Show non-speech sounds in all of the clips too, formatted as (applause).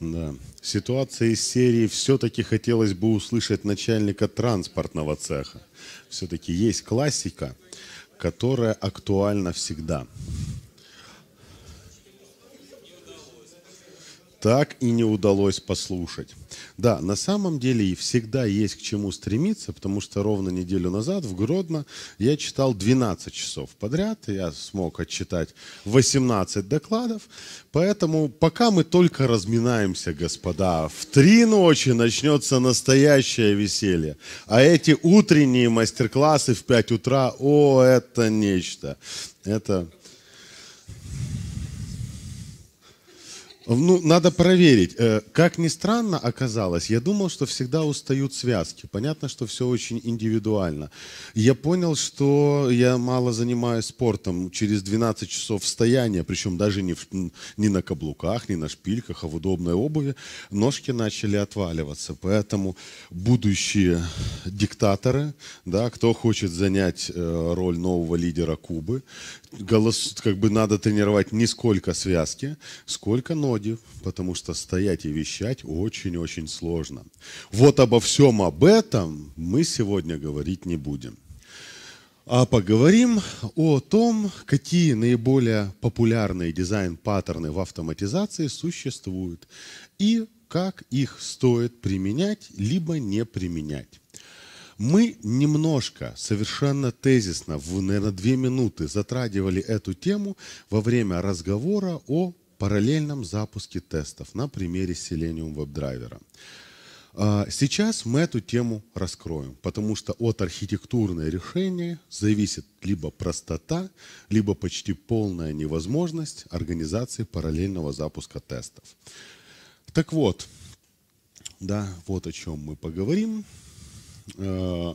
Да. Ситуация из серии «Все-таки хотелось бы услышать начальника транспортного цеха». Все-таки есть классика, которая актуальна всегда. так и не удалось послушать. Да, на самом деле и всегда есть к чему стремиться, потому что ровно неделю назад в Гродно я читал 12 часов подряд, и я смог отчитать 18 докладов, поэтому пока мы только разминаемся, господа, в три ночи начнется настоящее веселье, а эти утренние мастер-классы в 5 утра, о, это нечто, это Ну, надо проверить. Э, как ни странно оказалось, я думал, что всегда устают связки. Понятно, что все очень индивидуально. Я понял, что я мало занимаюсь спортом. Через 12 часов стояния, причем даже не, в, не на каблуках, не на шпильках, а в удобной обуви, ножки начали отваливаться. Поэтому будущие диктаторы, да, кто хочет занять э, роль нового лидера Кубы, голос, как бы надо тренировать не сколько связки, сколько ножки ноги, потому что стоять и вещать очень-очень сложно. Вот обо всем об этом мы сегодня говорить не будем. А поговорим о том, какие наиболее популярные дизайн-паттерны в автоматизации существуют и как их стоит применять, либо не применять. Мы немножко, совершенно тезисно, в, наверное, две минуты затрагивали эту тему во время разговора о параллельном запуске тестов на примере Selenium WebDriver. А, сейчас мы эту тему раскроем, потому что от архитектурного решения зависит либо простота, либо почти полная невозможность организации параллельного запуска тестов. Так вот, да, вот о чем мы поговорим. А,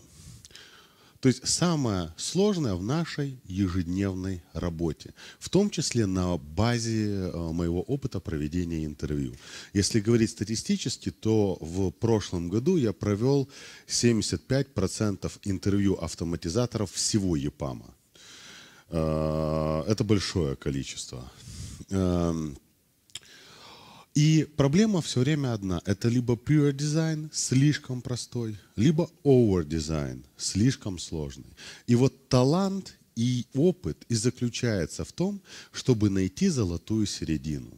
то есть самое сложное в нашей ежедневной работе, в том числе на базе э, моего опыта проведения интервью. Если говорить статистически, то в прошлом году я провел 75% интервью автоматизаторов всего ЕПАМа. Э, это большое количество. Эм, и проблема все время одна. Это либо pure дизайн слишком простой, либо over дизайн слишком сложный. И вот талант и опыт и заключается в том, чтобы найти золотую середину.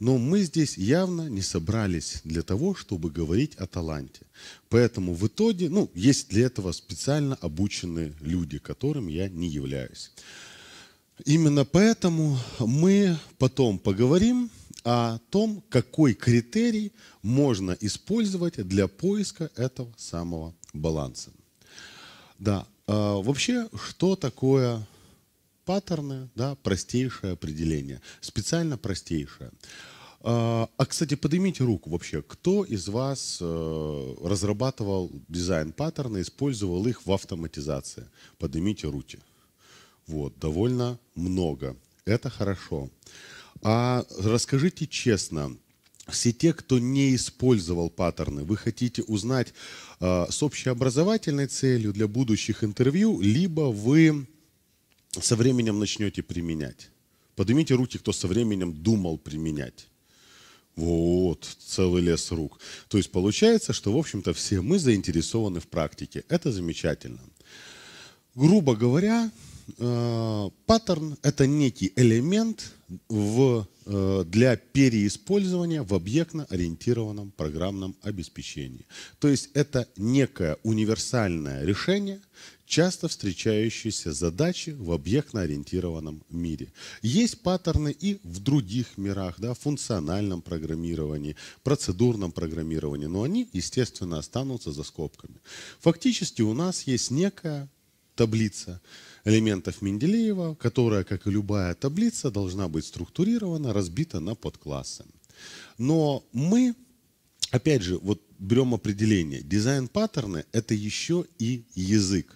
Но мы здесь явно не собрались для того, чтобы говорить о таланте. Поэтому в итоге, ну, есть для этого специально обученные люди, которым я не являюсь. Именно поэтому мы потом поговорим о том, какой критерий можно использовать для поиска этого самого баланса. Да, э, вообще, что такое паттерны, да, простейшее определение, специально простейшее. Э, а, кстати, поднимите руку вообще, кто из вас э, разрабатывал дизайн паттерна, использовал их в автоматизации? Поднимите руки. Вот, довольно много. Это Хорошо. А расскажите честно, все те, кто не использовал паттерны, вы хотите узнать э, с общеобразовательной целью для будущих интервью, либо вы со временем начнете применять. Поднимите руки, кто со временем думал применять. Вот, целый лес рук. То есть получается, что, в общем-то, все мы заинтересованы в практике. Это замечательно. Грубо говоря, Э, паттерн – это некий элемент в, э, для переиспользования в объектно-ориентированном программном обеспечении. То есть это некое универсальное решение часто встречающейся задачи в объектно-ориентированном мире. Есть паттерны и в других мирах, да, в функциональном программировании, процедурном программировании, но они, естественно, останутся за скобками. Фактически у нас есть некая таблица, элементов Менделеева, которая, как и любая таблица, должна быть структурирована, разбита на подклассы. Но мы, опять же, вот берем определение. Дизайн-паттерны – это еще и язык.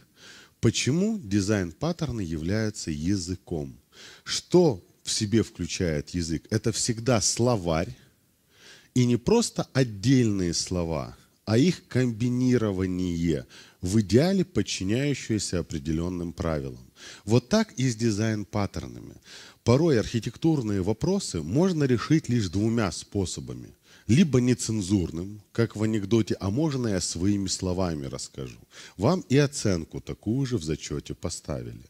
Почему дизайн-паттерны являются языком? Что в себе включает язык? Это всегда словарь, и не просто отдельные слова, а их комбинирование – в идеале подчиняющуюся определенным правилам. Вот так и с дизайн-паттернами. Порой архитектурные вопросы можно решить лишь двумя способами. Либо нецензурным, как в анекдоте, а можно я своими словами расскажу. Вам и оценку такую же в зачете поставили.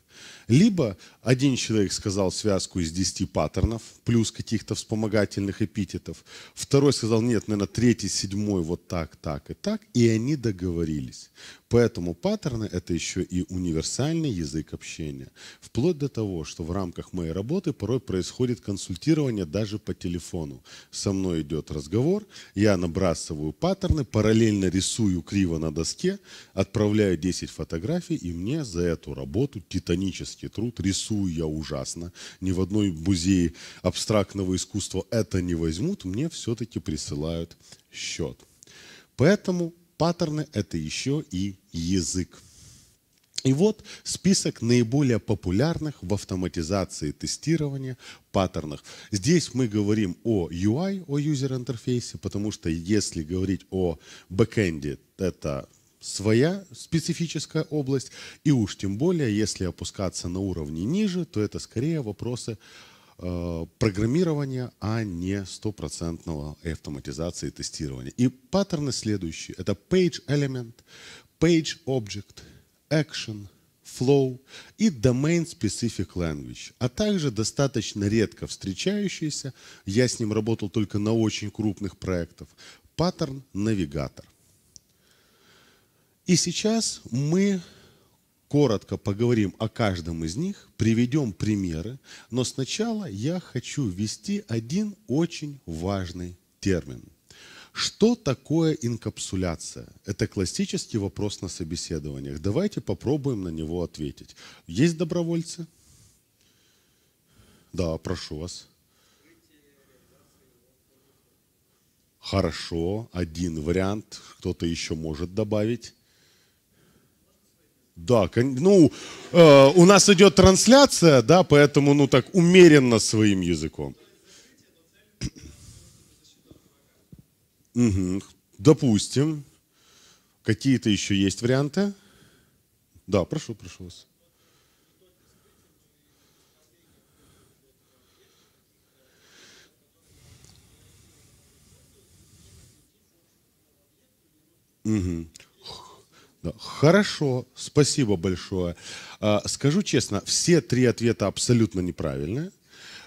Либо один человек сказал связку из 10 паттернов, плюс каких-то вспомогательных эпитетов. Второй сказал, нет, наверное, третий, седьмой, вот так, так и так. И они договорились. Поэтому паттерны – это еще и универсальный язык общения. Вплоть до того, что в рамках моей работы порой происходит консультирование даже по телефону. Со мной идет разговор, я набрасываю паттерны, параллельно рисую криво на доске, отправляю 10 фотографий, и мне за эту работу титанически титанический труд, рисую я ужасно, ни в одной музее абстрактного искусства это не возьмут, мне все-таки присылают счет. Поэтому паттерны – это еще и язык. И вот список наиболее популярных в автоматизации тестирования паттернов. Здесь мы говорим о UI, о юзер-интерфейсе, потому что если говорить о бэкэнде, это своя специфическая область, и уж тем более, если опускаться на уровни ниже, то это скорее вопросы э, программирования, а не стопроцентного автоматизации тестирования. И паттерны следующие. Это page element, page object, action, flow и domain specific language, а также достаточно редко встречающиеся я с ним работал только на очень крупных проектах, паттерн навигатор – и сейчас мы коротко поговорим о каждом из них, приведем примеры, но сначала я хочу ввести один очень важный термин. Что такое инкапсуляция? Это классический вопрос на собеседованиях. Давайте попробуем на него ответить. Есть добровольцы? Да, прошу вас. Хорошо, один вариант, кто-то еще может добавить. Да, ну, э, у нас идет трансляция, да, поэтому, ну, так умеренно своим языком. Угу. Допустим, какие-то еще есть варианты? Да, прошу, прошу вас. Угу. Хорошо, спасибо большое. А, скажу честно, все три ответа абсолютно неправильные.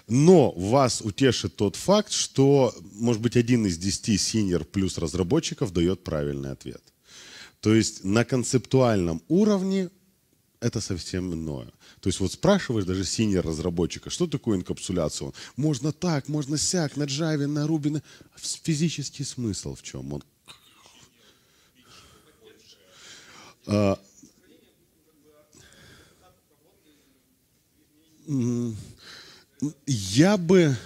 Но вас утешит тот факт, что, может быть, один из десяти синер плюс разработчиков дает правильный ответ. То есть на концептуальном уровне это совсем иное. То есть вот спрашиваешь даже синер разработчика, что такое инкапсуляция? Он, можно так, можно сяк, на Java, на Ruby. На а Физический смысл в чем? Он А, я бы,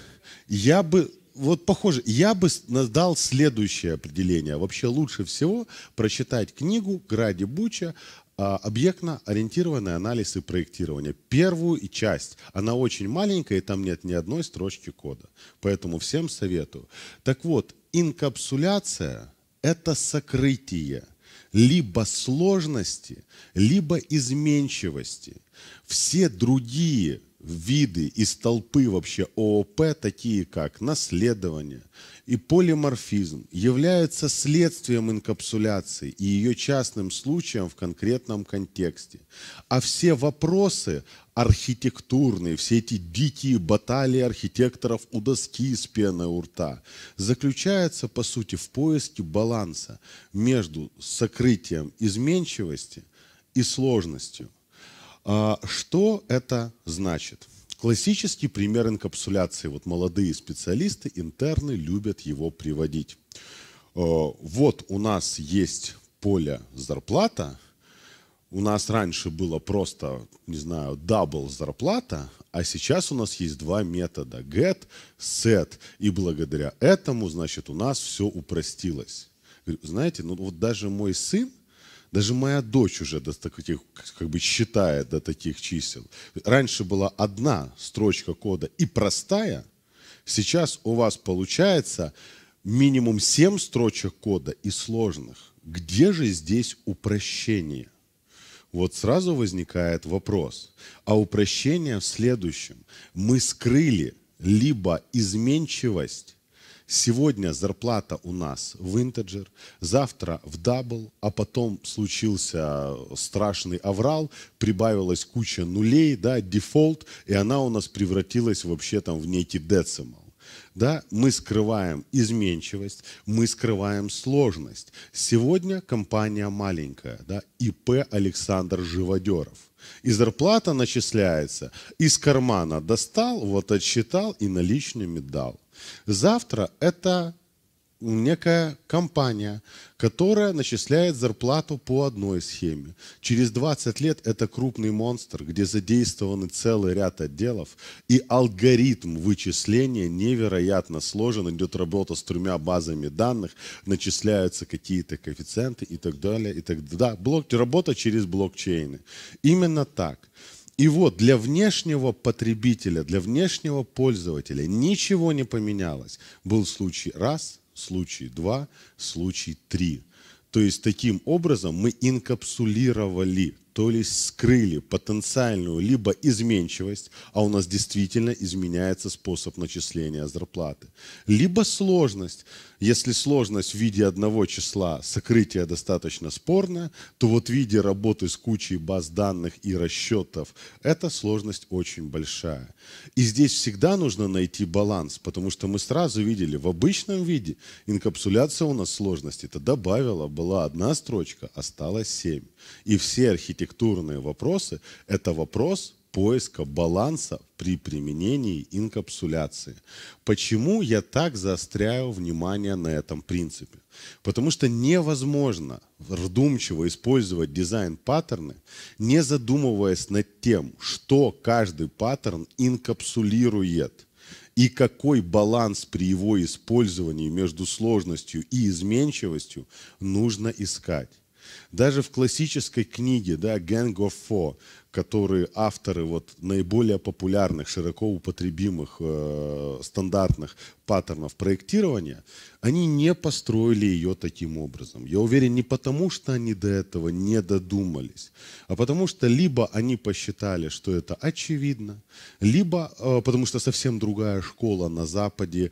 я бы, вот похоже, я бы дал следующее определение. Вообще лучше всего прочитать книгу Гради Буча а, объектно-ориентированный анализ и проектирование. Первую и часть. Она очень маленькая, и там нет ни одной строчки кода. Поэтому всем советую. Так вот, инкапсуляция – это сокрытие – либо сложности, либо изменчивости. Все другие виды из толпы вообще ООП, такие как наследование и полиморфизм, являются следствием инкапсуляции и ее частным случаем в конкретном контексте. А все вопросы архитектурные, все эти дикие баталии архитекторов у доски с пены у рта, заключаются по сути, в поиске баланса между сокрытием изменчивости и сложностью. А, что это значит? Классический пример инкапсуляции. Вот молодые специалисты, интерны любят его приводить. Э, вот у нас есть поле зарплата, у нас раньше было просто, не знаю, дабл зарплата, а сейчас у нас есть два метода – get, set. И благодаря этому, значит, у нас все упростилось. Знаете, ну вот даже мой сын, даже моя дочь уже до таких, как бы считает до таких чисел. Раньше была одна строчка кода и простая, сейчас у вас получается минимум семь строчек кода и сложных. Где же здесь упрощение? Вот сразу возникает вопрос. А упрощение в следующем. Мы скрыли либо изменчивость. Сегодня зарплата у нас в интеджер, завтра в дабл, а потом случился страшный аврал, прибавилась куча нулей, да, дефолт, и она у нас превратилась вообще там в некий децимал. Да? Мы скрываем изменчивость, мы скрываем сложность. Сегодня компания маленькая, да? ИП Александр Живодеров. И зарплата начисляется, из кармана достал, вот отсчитал и наличными дал. Завтра это некая компания, которая начисляет зарплату по одной схеме. Через 20 лет это крупный монстр, где задействованы целый ряд отделов, и алгоритм вычисления невероятно сложен, идет работа с тремя базами данных, начисляются какие-то коэффициенты и так далее. И так далее. Да, блок, работа через блокчейны. Именно так. И вот для внешнего потребителя, для внешнего пользователя ничего не поменялось. Был случай раз – случай два, случай три. То есть таким образом мы инкапсулировали, то есть скрыли потенциальную либо изменчивость, а у нас действительно изменяется способ начисления зарплаты, либо сложность. Если сложность в виде одного числа сокрытия достаточно спорная, то вот в виде работы с кучей баз данных и расчетов эта сложность очень большая. И здесь всегда нужно найти баланс, потому что мы сразу видели в обычном виде инкапсуляция у нас сложности. Это добавила, была одна строчка, осталось семь. И все архитектурные вопросы – это вопрос поиска баланса при применении инкапсуляции. Почему я так заостряю внимание на этом принципе? Потому что невозможно вдумчиво использовать дизайн-паттерны, не задумываясь над тем, что каждый паттерн инкапсулирует и какой баланс при его использовании между сложностью и изменчивостью нужно искать. Даже в классической книге да, «Gang of Four», которые авторы вот наиболее популярных, широко употребимых, э, стандартных паттернов проектирования, они не построили ее таким образом. Я уверен, не потому, что они до этого не додумались, а потому что либо они посчитали, что это очевидно, либо э, потому что совсем другая школа на Западе, э,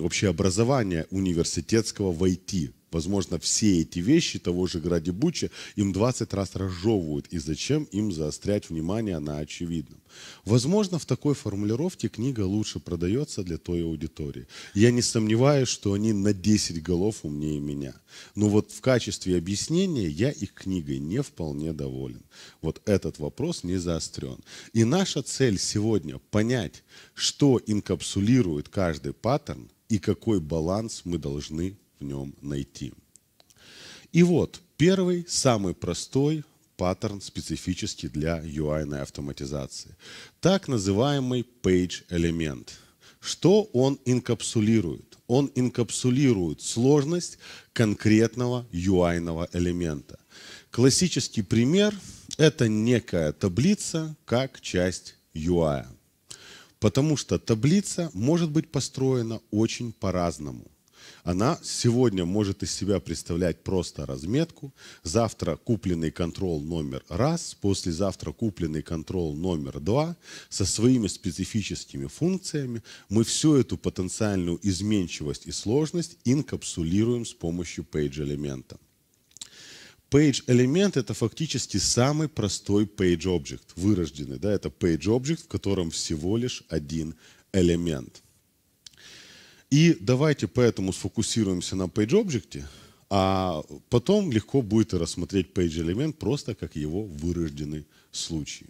вообще образование университетского в IT, Возможно, все эти вещи того же Гради Буча им 20 раз разжевывают. И зачем им заострять внимание на очевидном? Возможно, в такой формулировке книга лучше продается для той аудитории. Я не сомневаюсь, что они на 10 голов умнее меня. Но вот в качестве объяснения я их книгой не вполне доволен. Вот этот вопрос не заострен. И наша цель сегодня понять, что инкапсулирует каждый паттерн и какой баланс мы должны в нем найти. И вот первый, самый простой паттерн специфический для UI автоматизации. Так называемый page элемент. Что он инкапсулирует? Он инкапсулирует сложность конкретного UI элемента. Классический пример – это некая таблица как часть UI. Потому что таблица может быть построена очень по-разному она сегодня может из себя представлять просто разметку, завтра купленный контрол номер раз, послезавтра купленный контрол номер два со своими специфическими функциями. Мы всю эту потенциальную изменчивость и сложность инкапсулируем с помощью page элемента. Page элемент это фактически самый простой page object, вырожденный. Да, это page object, в котором всего лишь один элемент – и давайте поэтому сфокусируемся на PageObject, а потом легко будет рассмотреть PageElement просто как его вырожденный случай.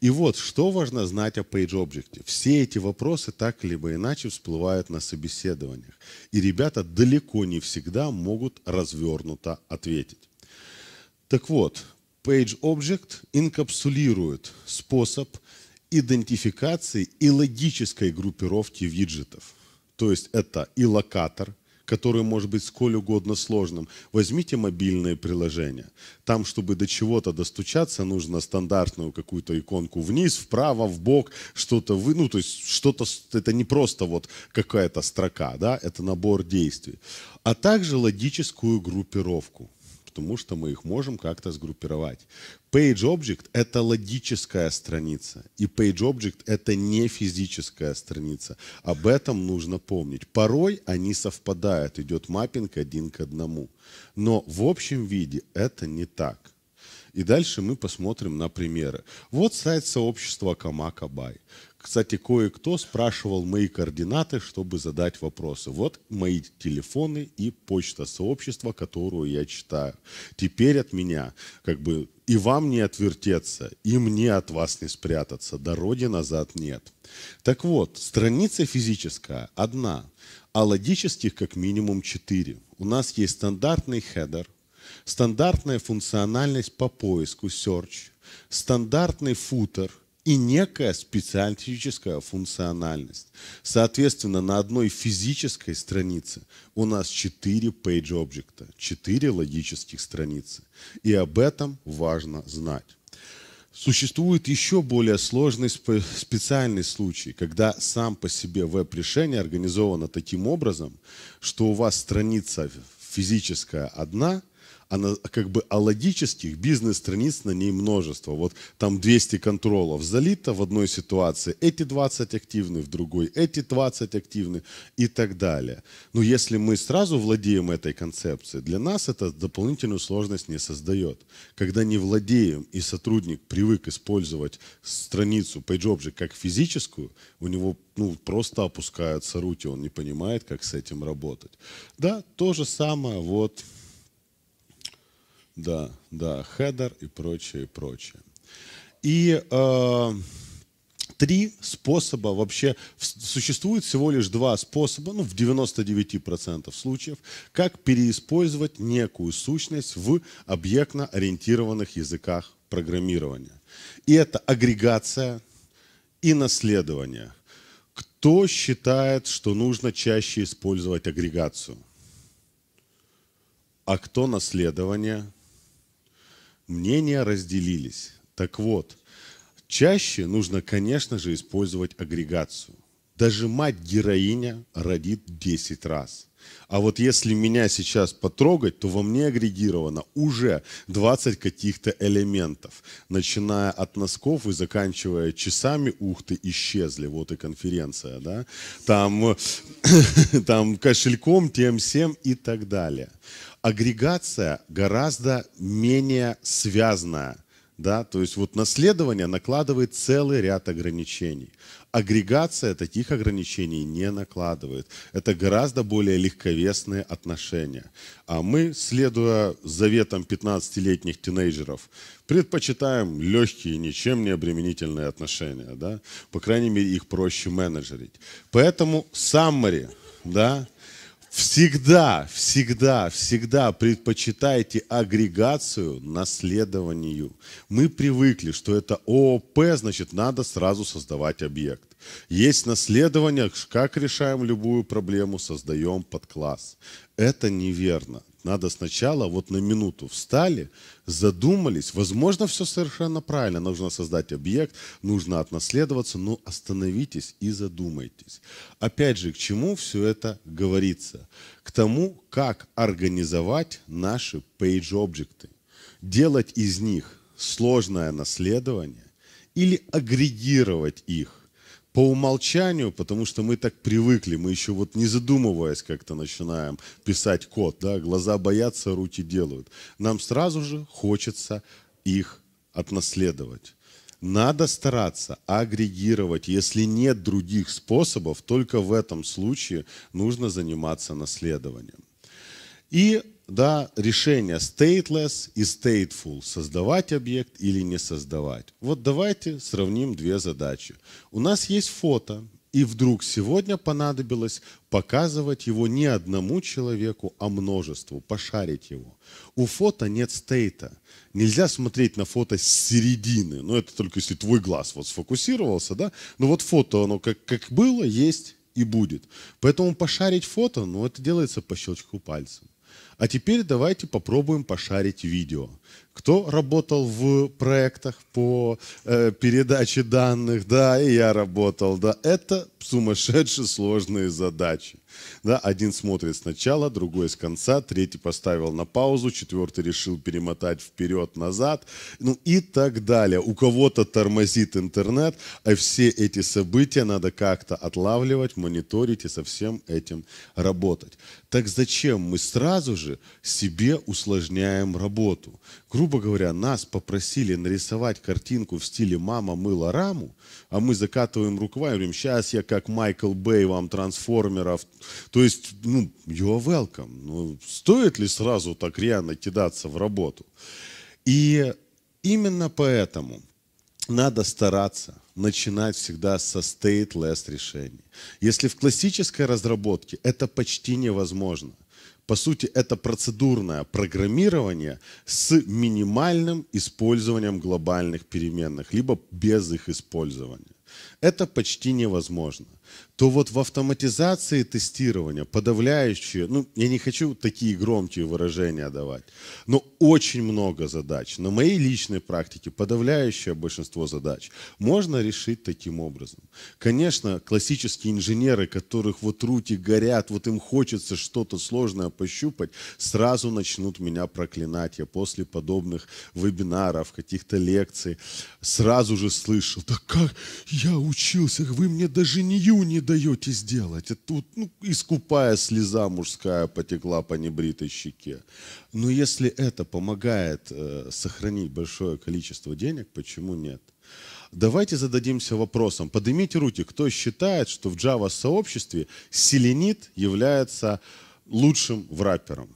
И вот, что важно знать о PageObject. Все эти вопросы так либо иначе всплывают на собеседованиях. И ребята далеко не всегда могут развернуто ответить. Так вот, PageObject инкапсулирует способ идентификации и логической группировки виджетов. То есть это и локатор, который может быть сколь угодно сложным. Возьмите мобильные приложения. Там, чтобы до чего-то достучаться, нужно стандартную какую-то иконку вниз, вправо, в бок, что-то вы, ну то есть что-то это не просто вот какая-то строка, да, это набор действий, а также логическую группировку потому что мы их можем как-то сгруппировать. Page Object — это логическая страница, и Page Object — это не физическая страница. Об этом нужно помнить. Порой они совпадают, идет маппинг один к одному. Но в общем виде это не так. И дальше мы посмотрим на примеры. Вот сайт сообщества Камакабай. Кстати, кое-кто спрашивал мои координаты, чтобы задать вопросы. Вот мои телефоны и почта сообщества, которую я читаю. Теперь от меня как бы и вам не отвертеться, и мне от вас не спрятаться. Дороги назад нет. Так вот, страница физическая одна, а логических как минимум четыре. У нас есть стандартный хедер, стандартная функциональность по поиску, search, стандартный футер – и некая специфическая функциональность. Соответственно, на одной физической странице у нас 4 page object, 4 логических страницы. И об этом важно знать. Существует еще более сложный специальный случай, когда сам по себе веб-решение организовано таким образом, что у вас страница физическая одна – она как бы а бизнес-страниц на ней множество. Вот там 200 контролов залито в одной ситуации, эти 20 активны в другой, эти 20 активны и так далее. Но если мы сразу владеем этой концепцией, для нас это дополнительную сложность не создает. Когда не владеем и сотрудник привык использовать страницу PageObject как физическую, у него ну, просто опускаются руки, он не понимает, как с этим работать. Да, то же самое вот да, да, хедер и прочее, и прочее. И э, три способа вообще, существует всего лишь два способа, ну в 99% случаев, как переиспользовать некую сущность в объектно-ориентированных языках программирования. И это агрегация и наследование. Кто считает, что нужно чаще использовать агрегацию? А кто наследование? мнения разделились. Так вот, чаще нужно, конечно же, использовать агрегацию. Даже мать-героиня родит 10 раз. А вот если меня сейчас потрогать, то во мне агрегировано уже 20 каких-то элементов, начиная от носков и заканчивая часами, ух ты, исчезли, вот и конференция, да, там, (coughs) там кошельком, тем всем и так далее агрегация гораздо менее связанная. Да? То есть вот наследование накладывает целый ряд ограничений. Агрегация таких ограничений не накладывает. Это гораздо более легковесные отношения. А мы, следуя заветам 15-летних тинейджеров, предпочитаем легкие, ничем не обременительные отношения. Да? По крайней мере, их проще менеджерить. Поэтому саммари, да, Всегда, всегда, всегда предпочитайте агрегацию наследованию. Мы привыкли, что это ООП, значит, надо сразу создавать объект. Есть наследование, как решаем любую проблему, создаем подкласс. Это неверно. Надо сначала вот на минуту встали, задумались. Возможно, все совершенно правильно. Нужно создать объект, нужно отнаследоваться, но остановитесь и задумайтесь. Опять же, к чему все это говорится? К тому, как организовать наши page-объекты. Делать из них сложное наследование или агрегировать их – по умолчанию, потому что мы так привыкли, мы еще вот не задумываясь как-то начинаем писать код, да, глаза боятся, руки делают. Нам сразу же хочется их отнаследовать. Надо стараться агрегировать. Если нет других способов, только в этом случае нужно заниматься наследованием. И да, решение stateless и stateful, создавать объект или не создавать. Вот давайте сравним две задачи. У нас есть фото, и вдруг сегодня понадобилось показывать его не одному человеку, а множеству, пошарить его. У фото нет стейта. Нельзя смотреть на фото с середины. Ну, это только если твой глаз вот сфокусировался, да? Но вот фото, оно как, как было, есть и будет. Поэтому пошарить фото, ну, это делается по щелчку пальцем. А теперь давайте попробуем пошарить видео. Кто работал в проектах по э, передаче данных, да, и я работал, да, это сумасшедшие сложные задачи. Да, один смотрит сначала, другой с конца, третий поставил на паузу, четвертый решил перемотать вперед-назад, ну и так далее. У кого-то тормозит интернет, а все эти события надо как-то отлавливать, мониторить и со всем этим работать. Так зачем мы сразу же же себе усложняем работу. Грубо говоря, нас попросили нарисовать картинку в стиле «мама мыла раму», а мы закатываем рукава и говорим «сейчас я как Майкл Бэй вам трансформеров». То есть, ну, you are welcome. Ну, стоит ли сразу так реально кидаться в работу? И именно поэтому надо стараться начинать всегда со stateless решений. Если в классической разработке это почти невозможно – по сути, это процедурное программирование с минимальным использованием глобальных переменных, либо без их использования это почти невозможно, то вот в автоматизации тестирования подавляющие, ну, я не хочу такие громкие выражения давать, но очень много задач. На моей личной практике подавляющее большинство задач можно решить таким образом. Конечно, классические инженеры, которых вот руки горят, вот им хочется что-то сложное пощупать, сразу начнут меня проклинать. Я после подобных вебинаров, каких-то лекций сразу же слышал, да как, я учился, вы мне даже нью не даете сделать. Это вот, ну, искупая слеза мужская потекла по небритой щеке. Но если это помогает э, сохранить большое количество денег, почему нет? Давайте зададимся вопросом. Поднимите руки, кто считает, что в Java-сообществе селенит является лучшим врапером?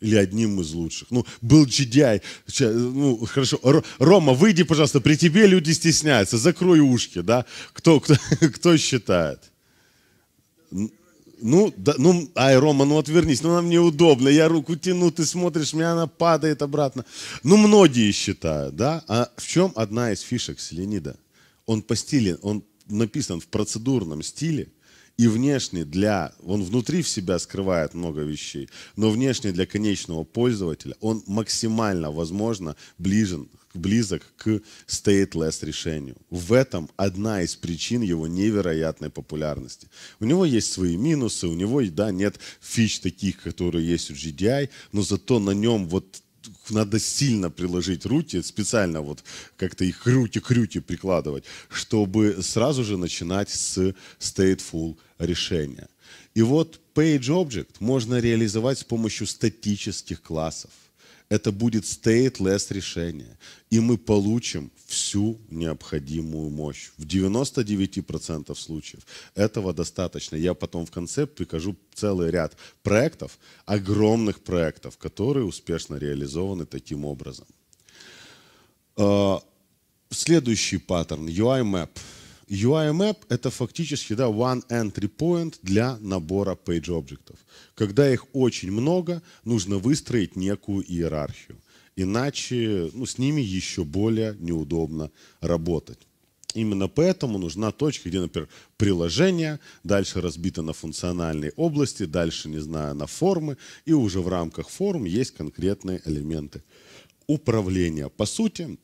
Или одним из лучших. Ну, был джедяй. Ну, хорошо. Рома, выйди, пожалуйста. При тебе люди стесняются. Закрой ушки, да? Кто, кто, (laughs) кто считает? Ну, да, ну, ай, Рома, ну отвернись, ну нам неудобно, я руку тяну, ты смотришь, меня она падает обратно. Ну, многие считают, да? А в чем одна из фишек Селенида? Он постилен, он написан в процедурном стиле – и внешне для, он внутри в себя скрывает много вещей, но внешне для конечного пользователя он максимально, возможно, ближен, близок к stateless решению. В этом одна из причин его невероятной популярности. У него есть свои минусы, у него, да, нет фич таких, которые есть у GDI, но зато на нем вот надо сильно приложить руки, специально вот как-то их крюки-крюки прикладывать, чтобы сразу же начинать с stateful решения. И вот page object можно реализовать с помощью статических классов – это будет stateless решение. И мы получим всю необходимую мощь. В 99% случаев этого достаточно. Я потом в конце прикажу целый ряд проектов, огромных проектов, которые успешно реализованы таким образом. А, следующий паттерн – UI Map – UI-Map — это фактически да, one entry point для набора page объектов. Когда их очень много, нужно выстроить некую иерархию. Иначе ну, с ними еще более неудобно работать. Именно поэтому нужна точка, где, например, приложение, дальше разбито на функциональные области, дальше, не знаю, на формы, и уже в рамках форм есть конкретные элементы управления. По сути,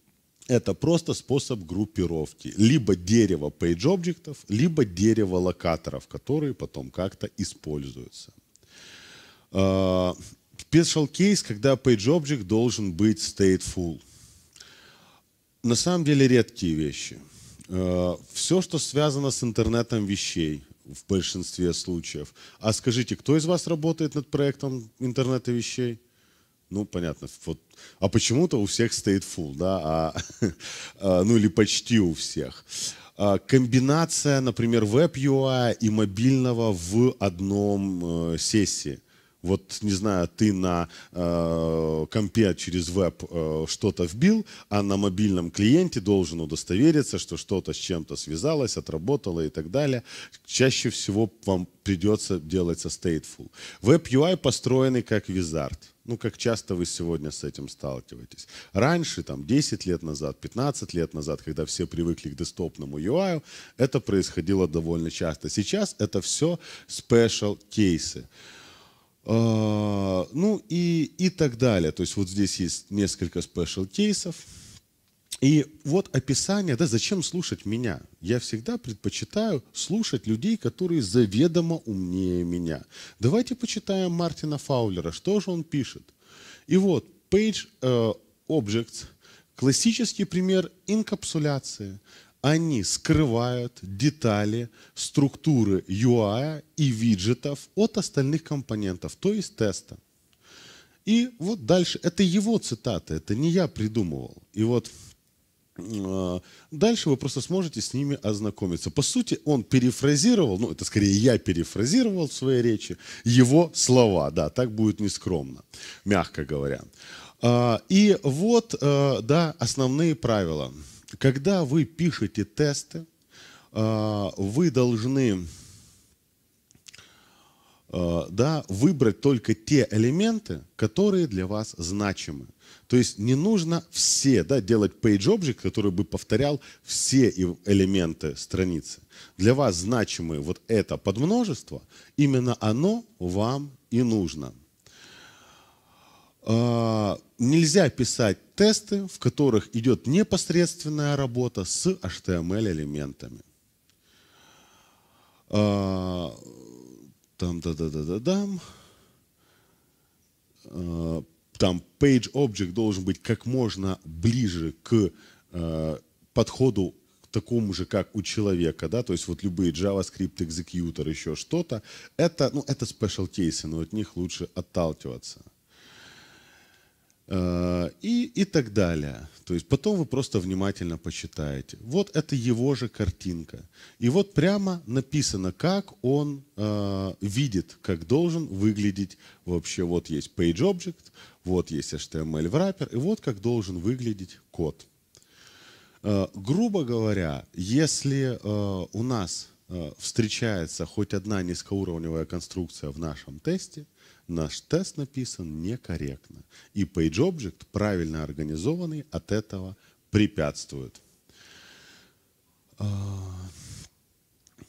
это просто способ группировки. Либо дерево page-объектов, либо дерево локаторов, которые потом как-то используются. А, special case, когда page-object должен быть stateful. На самом деле редкие вещи. А, Все, что связано с интернетом вещей, в большинстве случаев. А скажите, кто из вас работает над проектом интернета вещей? Ну, понятно. Вот. А почему-то у всех стоит full, да, а, (laughs) а ну или почти у всех. А, комбинация, например, веб-UI и мобильного в одном э, сессии. Вот, не знаю, ты на э, компе через веб э, что-то вбил, а на мобильном клиенте должен удостовериться, что что-то с чем-то связалось, отработало и так далее. Чаще всего вам придется делать со stateful. Веб-UI построенный как визард. Ну, как часто вы сегодня с этим сталкиваетесь? Раньше, там, 10 лет назад, 15 лет назад, когда все привыкли к десктопному UI, это происходило довольно часто. Сейчас это все special кейсы. А, ну и, и так далее. То есть вот здесь есть несколько special кейсов. И вот описание, да, зачем слушать меня? Я всегда предпочитаю слушать людей, которые заведомо умнее меня. Давайте почитаем Мартина Фаулера, что же он пишет. И вот, Page э, Objects, классический пример инкапсуляции. Они скрывают детали, структуры UI и виджетов от остальных компонентов, то есть теста. И вот дальше, это его цитата, это не я придумывал. И вот а, дальше вы просто сможете с ними ознакомиться. По сути, он перефразировал, ну это скорее я перефразировал в своей речи, его слова, да, так будет нескромно, мягко говоря. А, и вот, э, да, основные правила. Когда вы пишете тесты, а, вы должны э, да, выбрать только те элементы, которые для вас значимы. То есть не нужно все да, делать page object, который бы повторял все элементы страницы. Для вас значимые вот это подмножество, именно оно вам и нужно. А, нельзя писать тесты, в которых идет непосредственная работа с HTML-элементами. А, там, да, да, да, да, да. А, там page object должен быть как можно ближе к э, подходу к такому же, как у человека, да, то есть вот любые JavaScript, executor, еще что-то, это, ну, это special кейсы, но от них лучше отталкиваться. Э, и, и так далее. То есть потом вы просто внимательно посчитаете. Вот это его же картинка. И вот прямо написано, как он э, видит, как должен выглядеть вообще. Вот есть page object, вот есть HTML wrapper, и вот как должен выглядеть код. Э, грубо говоря, если э, у нас э, встречается хоть одна низкоуровневая конструкция в нашем тесте, наш тест написан некорректно. И PageObject, правильно организованный, от этого препятствует.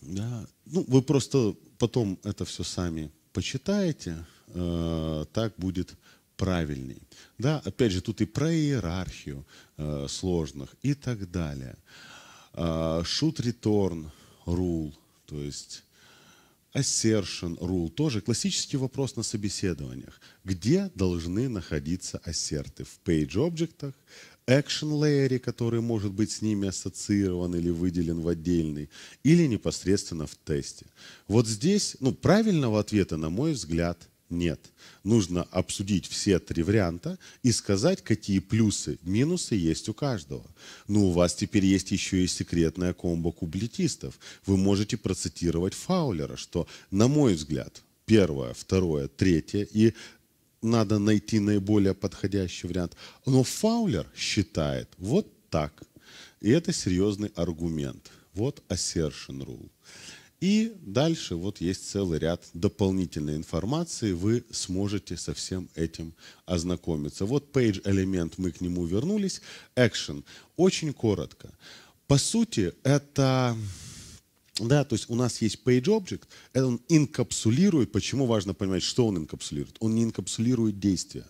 Да. Ну, вы просто потом это все сами почитаете, так будет правильней. Да, опять же, тут и про иерархию э, сложных и так далее. Э, а, shoot return rule, то есть assertion rule, тоже классический вопрос на собеседованиях. Где должны находиться ассерты? В page объектах, action layer, который может быть с ними ассоциирован или выделен в отдельный, или непосредственно в тесте. Вот здесь ну, правильного ответа, на мой взгляд, нет. Нужно обсудить все три варианта и сказать, какие плюсы, минусы есть у каждого. Но у вас теперь есть еще и секретная комбо кублетистов. Вы можете процитировать Фаулера, что, на мой взгляд, первое, второе, третье и надо найти наиболее подходящий вариант. Но Фаулер считает вот так. И это серьезный аргумент. Вот assertion rule. И дальше вот есть целый ряд дополнительной информации, вы сможете со всем этим ознакомиться. Вот page элемент, мы к нему вернулись. Action. Очень коротко. По сути, это... Да, то есть у нас есть page object, это он инкапсулирует, почему важно понимать, что он инкапсулирует. Он не инкапсулирует действия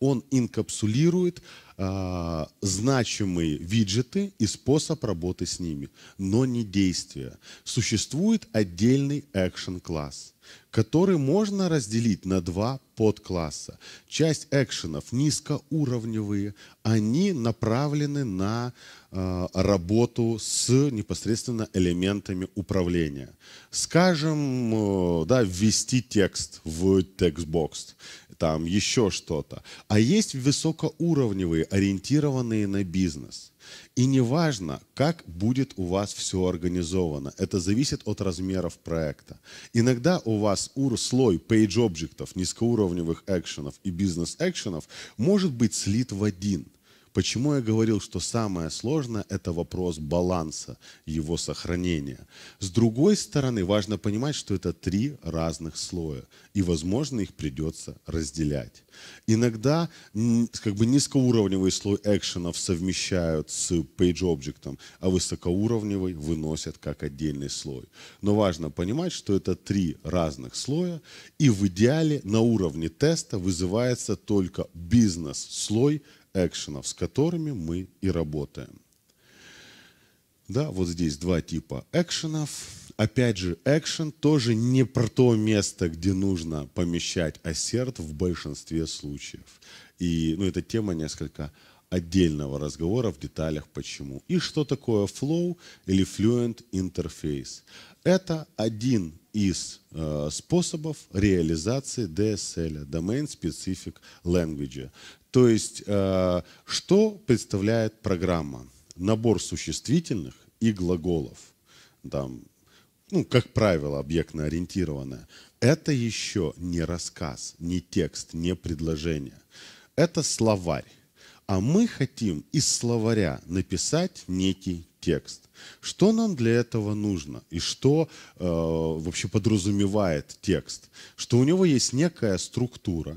он инкапсулирует а, значимые виджеты и способ работы с ними, но не действия. Существует отдельный экшен-класс, который можно разделить на два подкласса. Часть экшенов низкоуровневые, они направлены на э, работу с непосредственно элементами управления. Скажем, э, да, ввести текст в текстбокс, там еще что-то. А есть высокоуровневые, ориентированные на бизнес. И неважно, как будет у вас все организовано. Это зависит от размеров проекта. Иногда у вас ур слой page объектов низкоуровневых экшенов и бизнес-экшенов может быть слит в один – Почему я говорил, что самое сложное – это вопрос баланса, его сохранения. С другой стороны, важно понимать, что это три разных слоя, и, возможно, их придется разделять. Иногда как бы низкоуровневый слой экшенов совмещают с page object, а высокоуровневый выносят как отдельный слой. Но важно понимать, что это три разных слоя, и в идеале на уровне теста вызывается только бизнес-слой экшенов, с которыми мы и работаем. Да, вот здесь два типа экшенов. Опять же, экшен тоже не про то место, где нужно помещать ассерт в большинстве случаев. И ну, эта тема несколько отдельного разговора в деталях почему. И что такое flow или fluent interface? Это один из э, способов реализации DSL, Domain Specific Language. То есть, э, что представляет программа? Набор существительных и глаголов. Там, ну, как правило, объектно ориентированная. Это еще не рассказ, не текст, не предложение. Это словарь. А мы хотим из словаря написать некий текст. Что нам для этого нужно и что э, вообще подразумевает текст? Что у него есть некая структура,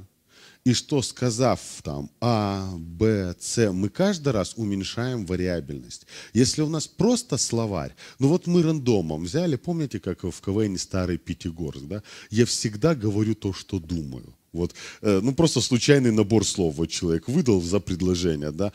и что сказав там А, Б, С, мы каждый раз уменьшаем вариабельность. Если у нас просто словарь, ну вот мы рандомом взяли, помните, как в КВН старый Пятигорск, да? Я всегда говорю то, что думаю. Вот, э, ну просто случайный набор слов вот человек выдал за предложение, да?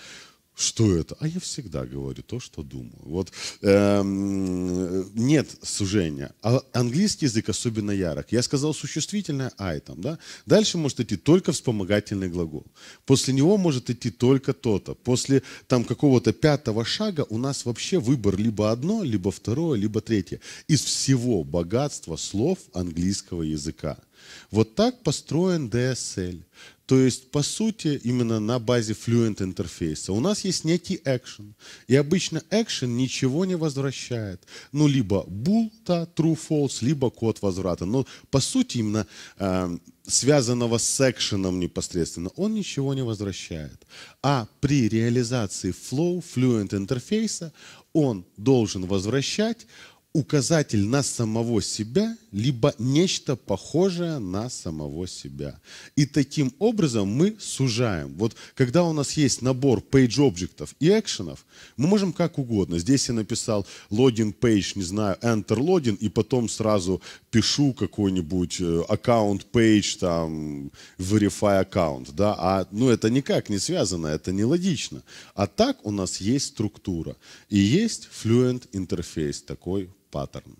Что это? А я всегда говорю то, что думаю. Вот эм, нет сужения. А английский язык особенно ярок. Я сказал существительное I там, да? Дальше может идти только вспомогательный глагол. После него может идти только то-то. После там какого-то пятого шага у нас вообще выбор либо одно, либо второе, либо третье. Из всего богатства слов английского языка. Вот так построен DSL. То есть, по сути, именно на базе Fluent интерфейса у нас есть некий action. И обычно action ничего не возвращает. Ну, либо bool, да, true, false, либо код возврата. Но, по сути, именно э, связанного с экшеном непосредственно, он ничего не возвращает. А при реализации flow, fluent интерфейса, он должен возвращать указатель на самого себя, либо нечто похожее на самого себя. И таким образом мы сужаем. Вот когда у нас есть набор page объектов и экшенов, мы можем как угодно. Здесь я написал loading page, не знаю, enter loading и потом сразу пишу какой-нибудь аккаунт э, page, там, verify аккаунт. Да? А, ну, это никак не связано, это нелогично. А так у нас есть структура. И есть Fluent интерфейс такой паттерн.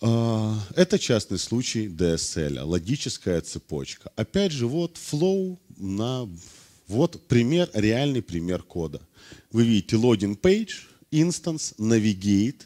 А, это частный случай DSL, логическая цепочка. Опять же, вот flow на... Вот пример, реальный пример кода. Вы видите login page, instance, navigate,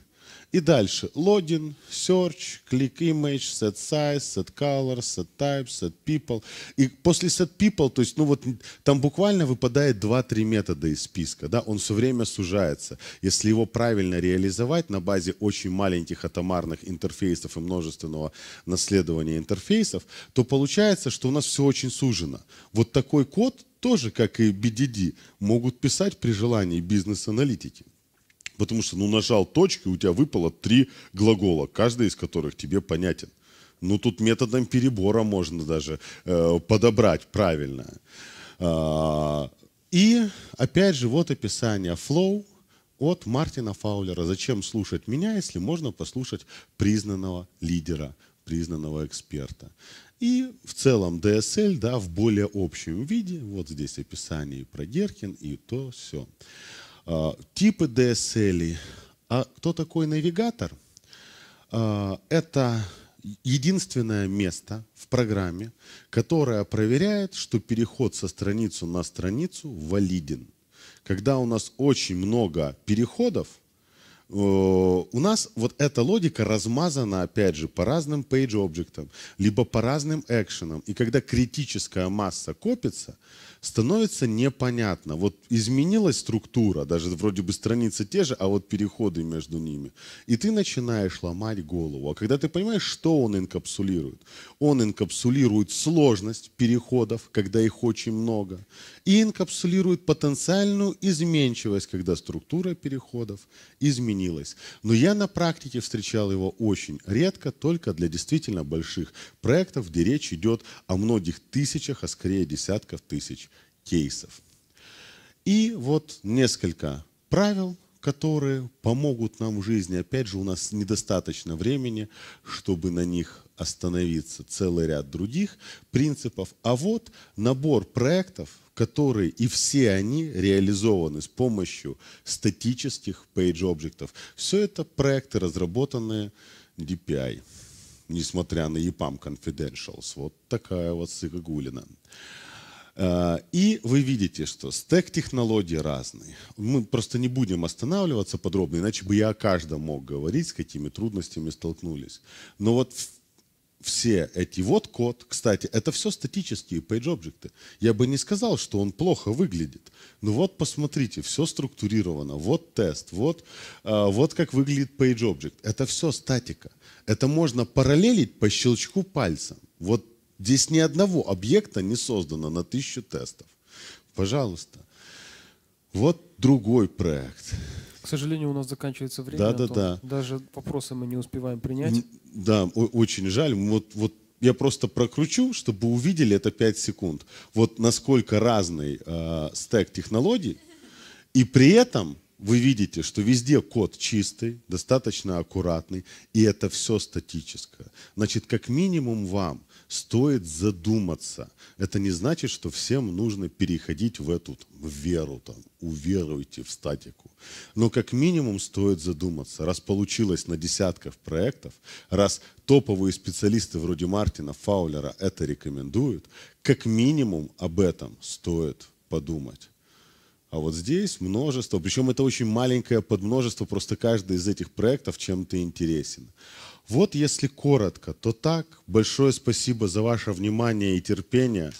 и дальше. Login, search, click image, set size, set color, set type, set people. И после set people, то есть, ну вот там буквально выпадает 2-3 метода из списка, да, он все время сужается. Если его правильно реализовать на базе очень маленьких атомарных интерфейсов и множественного наследования интерфейсов, то получается, что у нас все очень сужено. Вот такой код тоже, как и BDD, могут писать при желании бизнес-аналитики. Потому что, ну, нажал точки, у тебя выпало три глагола, каждый из которых тебе понятен. Ну, тут методом перебора можно даже э, подобрать правильно. А, и, опять же, вот описание «Flow» от Мартина Фаулера. Зачем слушать меня, если можно послушать признанного лидера, признанного эксперта? И в целом DSL да, в более общем виде, вот здесь описание и про Геркин, и то все. А, типы DSL. А кто такой навигатор? А, это единственное место в программе, которое проверяет, что переход со страницу на страницу валиден. Когда у нас очень много переходов, э, у нас вот эта логика размазана, опять же, по разным page объектам, либо по разным экшенам. И когда критическая масса копится, становится непонятно. Вот изменилась структура, даже вроде бы страницы те же, а вот переходы между ними. И ты начинаешь ломать голову. А когда ты понимаешь, что он инкапсулирует? Он инкапсулирует сложность переходов, когда их очень много, и инкапсулирует потенциальную изменчивость, когда структура переходов изменилась. Но я на практике встречал его очень редко, только для действительно больших проектов, где речь идет о многих тысячах, а скорее десятков тысяч кейсов. И вот несколько правил, которые помогут нам в жизни. Опять же, у нас недостаточно времени, чтобы на них остановиться. Целый ряд других принципов. А вот набор проектов, которые и все они реализованы с помощью статических page объектов. Все это проекты, разработанные DPI, несмотря на EPAM Confidentials. Вот такая вот сыгагулина. Э, и вы видите, что стек технологий разный. Мы просто не будем останавливаться подробно, иначе бы я о каждом мог говорить, с какими трудностями столкнулись. Но вот все эти вот код, кстати, это все статические page объекты. Я бы не сказал, что он плохо выглядит. Но вот посмотрите, все структурировано. Вот тест, вот, э, вот как выглядит page object. Это все статика. Это можно параллелить по щелчку пальцем. Вот Здесь ни одного объекта не создано на тысячу тестов. Пожалуйста. Вот другой проект. К сожалению, у нас заканчивается время. Да, да, да. Даже вопросы мы не успеваем принять. Да, очень жаль. Вот, вот я просто прокручу, чтобы увидели это 5 секунд. Вот насколько разный э, стек технологий, и при этом вы видите, что везде код чистый, достаточно аккуратный, и это все статическое. Значит, как минимум вам стоит задуматься. Это не значит, что всем нужно переходить в эту в веру, там, уверуйте в статику. Но как минимум стоит задуматься, раз получилось на десятках проектов, раз топовые специалисты вроде Мартина Фаулера это рекомендуют, как минимум об этом стоит подумать. А вот здесь множество, причем это очень маленькое подмножество, просто каждый из этих проектов чем-то интересен. Вот если коротко, то так. Большое спасибо за ваше внимание и терпение.